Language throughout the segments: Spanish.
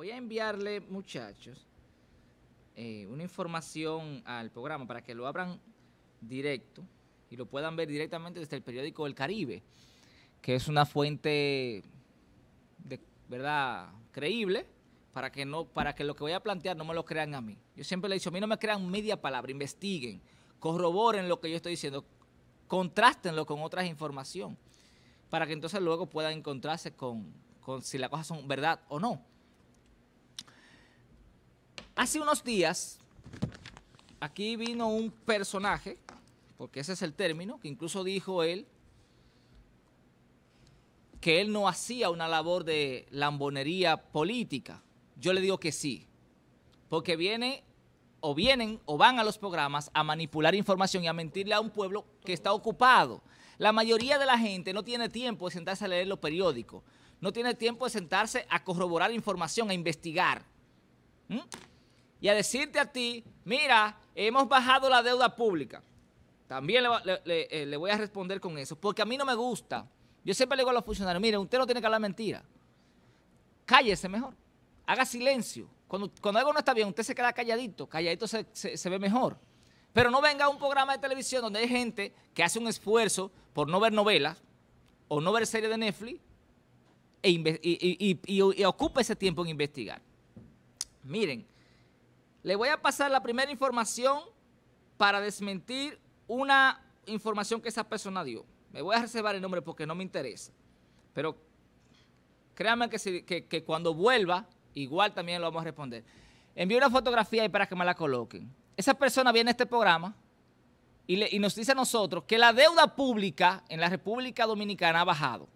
Voy a enviarle, muchachos, eh, una información al programa para que lo abran directo y lo puedan ver directamente desde el periódico El Caribe, que es una fuente de verdad creíble para que no para que lo que voy a plantear no me lo crean a mí. Yo siempre le he dicho, a mí no me crean media palabra, investiguen, corroboren lo que yo estoy diciendo, contrástenlo con otras información para que entonces luego puedan encontrarse con si las cosas son verdad o no. Hace unos días, aquí vino un personaje, porque ese es el término, que incluso dijo él que él no hacía una labor de lambonería política. Yo le digo que sí, porque viene o vienen o van a los programas a manipular información y a mentirle a un pueblo que está ocupado. La mayoría de la gente no tiene tiempo de sentarse a leer los periódicos, no tiene tiempo de sentarse a corroborar información, a investigar y a decirte a ti, mira, hemos bajado la deuda pública. También eh, le, voy a responder con eso, porque a mí no me gusta. Yo siempre le digo a los funcionarios, mire, usted no tiene que hablar mentira. Cállese mejor, haga silencio. Cuando, cuando algo no está bien, usted se queda calladito, calladito se, ve mejor. Pero no venga a un programa de televisión donde hay gente que hace un esfuerzo por no ver novelas o no ver series de Netflix e y, ocupe ese tiempo en investigar. Miren, le voy a pasar la primera información para desmentir una información que esa persona dio. Me voy a reservar el nombre porque no me interesa. Pero créanme que, cuando vuelva, igual también lo vamos a responder. Envío una fotografía ahí para que me la coloquen. Esa persona viene a este programa y, nos dice a nosotros que la deuda pública en la República Dominicana ha bajado.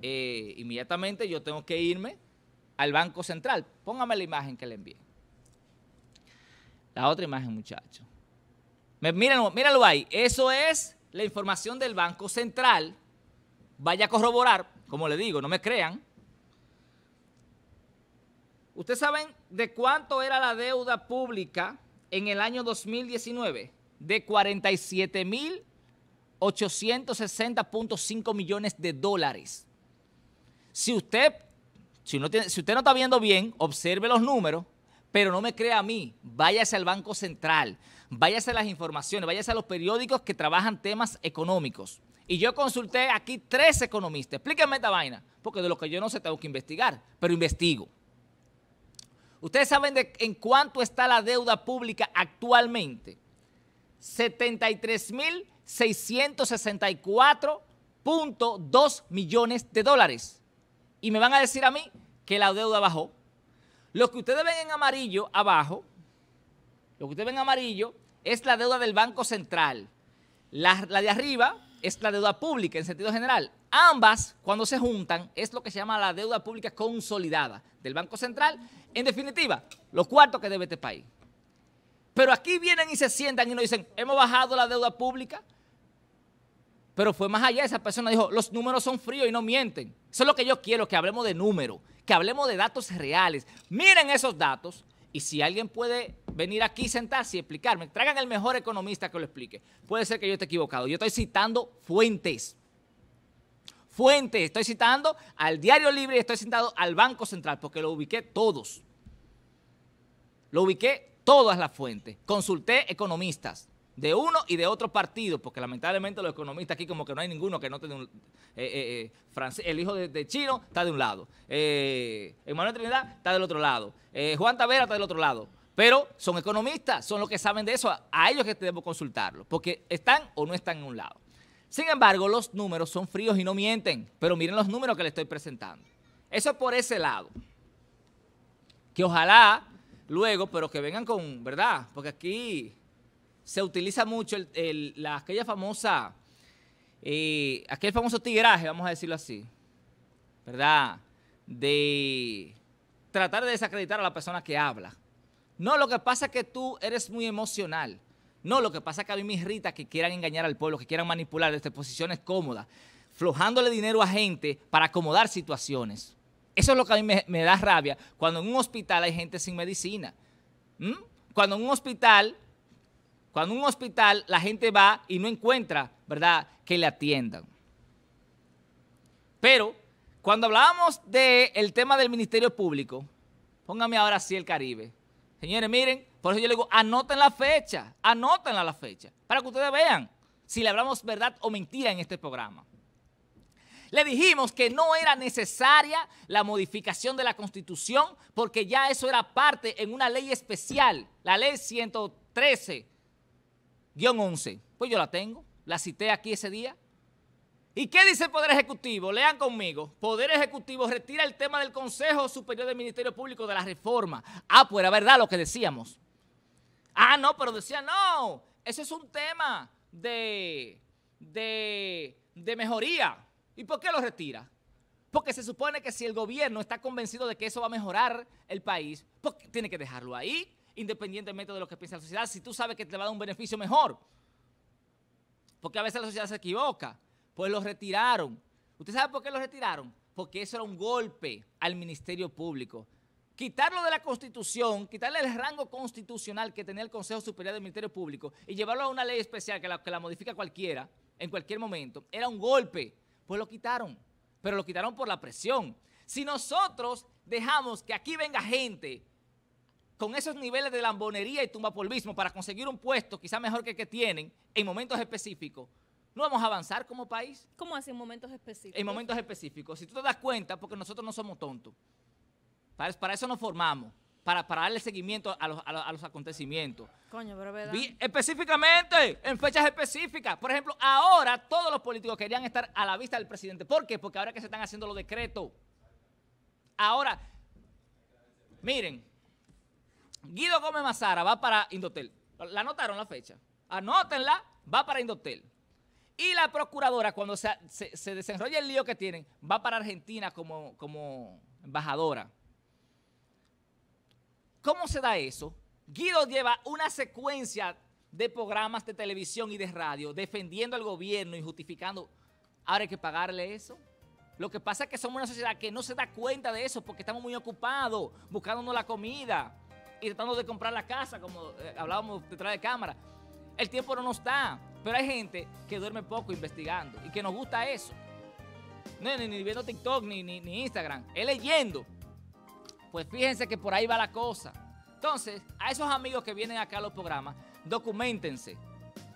Eh, inmediatamente yo tengo que irme al Banco Central. Póngame la imagen que le envié. La otra imagen, muchachos. Míralo, míralo ahí. Eso es la información del Banco Central. Vaya a corroborar, como le digo, no me crean. ¿Ustedes saben de cuánto era la deuda pública en el año 2019? De 47.860.5 millones de dólares. Si usted si, usted no está viendo bien, observe los números, pero no me crea a mí. Váyase al Banco Central, váyase a las informaciones, váyase a los periódicos que trabajan temas económicos. Y yo consulté aquí tres economistas. Explíquenme esta vaina, porque de lo que yo no sé tengo que investigar, pero investigo. Ustedes saben en cuánto está la deuda pública actualmente. 73.664.2 millones de dólares y me van a decir a mí que la deuda bajó. Lo que ustedes ven en amarillo abajo, lo que ustedes ven en amarillo es la deuda del Banco Central. La, de arriba es la deuda pública en sentido general. Ambas, cuando se juntan, es lo que se llama la deuda pública consolidada del Banco Central. En definitiva, los cuartos que debe este país. Pero aquí vienen y se sientan y nos dicen, hemos bajado la deuda pública, pero fue más allá, esa persona dijo, los números son fríos y no mienten. Eso es lo que yo quiero, que hablemos de números, que hablemos de datos reales. Miren esos datos y si alguien puede venir aquí, sentarse y explicarme, traigan el mejor economista que lo explique. Puede ser que yo esté equivocado. Yo estoy citando fuentes. Fuentes, estoy citando al Diario Libre y estoy citando al Banco Central, porque lo ubiqué todos. Lo ubiqué todas las fuentes. Consulté economistas de uno y de otro partido, porque lamentablemente los economistas aquí como que no hay ninguno que no tenga un... Eh, eh, eh, el hijo de, Chino está de un lado, eh, Emanuel Trinidad está del otro lado, Juan Tavera está del otro lado, pero son economistas, son los que saben de eso, a, ellos que debemos consultarlo. porque están o no están en un lado. Sin embargo, los números son fríos y no mienten, pero miren los números que les estoy presentando. Eso es por ese lado. Que ojalá luego, pero que vengan con, ¿verdad? Porque aquí se utiliza mucho la, aquella famosa, eh, aquel famoso tigraje, vamos a decirlo así, ¿verdad? De tratar de desacreditar a la persona que habla. No, lo que pasa es que tú eres muy emocional. No, lo que pasa es que a mí me irrita que quieran engañar al pueblo, que quieran manipular desde posiciones cómodas, flojándole dinero a gente para acomodar situaciones. Eso es lo que a mí me, da rabia cuando en un hospital hay gente sin medicina. ¿Mm? Cuando en un hospital cuando un hospital la gente va y no encuentra, ¿verdad?, que le atiendan. Pero cuando hablábamos del tema del Ministerio Público, póngame ahora sí el Caribe. Señores, miren, por eso yo le digo, anoten la fecha, anoten la fecha, para que ustedes vean si le hablamos verdad o mentira en este programa. Le dijimos que no era necesaria la modificación de la Constitución porque ya eso era parte en una ley especial, la ley 113 guión 11. Pues yo la tengo, la cité aquí ese día. ¿Y qué dice el Poder Ejecutivo? Lean conmigo. Poder Ejecutivo retira el tema del Consejo Superior del Ministerio Público de la reforma. Ah, pues era verdad lo que decíamos. Ah, no, pero decía no, ese es un tema de, de mejoría. ¿Y por qué lo retira? Porque se supone que si el gobierno está convencido de que eso va a mejorar el país, pues tiene que dejarlo ahí independientemente de lo que piensa la sociedad, si tú sabes que te va a dar un beneficio mejor. Porque a veces la sociedad se equivoca. Pues lo retiraron. ¿Usted sabe por qué lo retiraron? Porque eso era un golpe al Ministerio Público. Quitarlo de la Constitución, quitarle el rango constitucional que tenía el Consejo Superior del Ministerio Público y llevarlo a una ley especial que la, que la modifica cualquiera, en cualquier momento, era un golpe. Pues lo quitaron. Pero lo quitaron por la presión. Si nosotros dejamos que aquí venga gente con esos niveles de lambonería y tumba polvismo para conseguir un puesto quizá mejor que el que tienen en momentos específicos, ¿no vamos a avanzar como país? ¿Cómo así en momentos específicos? En momentos específicos. Si tú te das cuenta, porque nosotros no somos tontos. Para, eso nos formamos, para, para darle seguimiento a los, acontecimientos. Coño, pero verdad. específicamente, en fechas específicas. Por ejemplo, ahora todos los políticos querían estar a la vista del presidente. ¿Por qué? Porque ahora que se están haciendo los decretos. Ahora, miren, Guido Gómez Mazara va para Indotel. ¿La anotaron la fecha? Anótenla, va para Indotel. Y la procuradora, cuando se, se, desenrolla el lío que tienen, va para Argentina como, como embajadora. ¿Cómo se da eso? Guido lleva una secuencia de programas de televisión y de radio defendiendo al gobierno y justificando. Ahora hay que pagarle eso. Lo que pasa es que somos una sociedad que no se da cuenta de eso porque estamos muy ocupados buscándonos la comida y tratando de comprar la casa, como eh, hablábamos detrás de cámara. El tiempo no nos da, pero hay gente que duerme poco investigando y que nos gusta eso. ni, viendo TikTok ni, ni, Instagram, es leyendo. Pues fíjense que por ahí va la cosa. Entonces, a esos amigos que vienen acá a los programas, documentense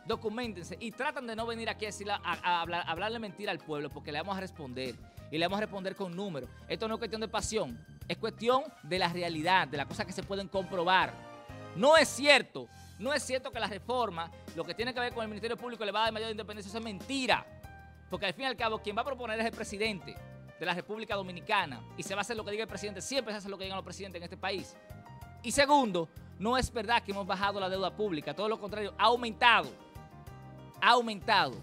documentense y tratan de no venir aquí a, a, a hablarle mentira al pueblo porque le vamos a responder y le vamos a responder con números. Esto no es cuestión de pasión, es cuestión de la realidad, de las cosas que se pueden comprobar. No es cierto, no es cierto que la reforma, lo que tiene que ver con el Ministerio Público le va a dar mayor independencia, eso es mentira. Porque al fin y al cabo quien va a proponer es el presidente de la República Dominicana y se va a hacer lo que diga el presidente, siempre se hace lo que digan los presidentes en este país. Y segundo, no es verdad que hemos bajado la deuda pública, todo lo contrario, ha aumentado, ha aumentado.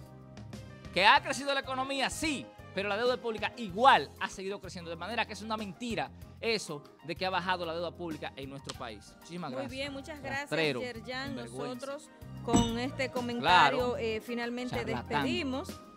¿Que ha crecido la economía? Sí, pero la deuda pública igual ha seguido creciendo, de manera que es una mentira eso de que ha bajado la deuda pública en nuestro país. Muchísimas gracias. Muy bien, muchas gracias, Nosotros con este comentario eh, finalmente despedimos.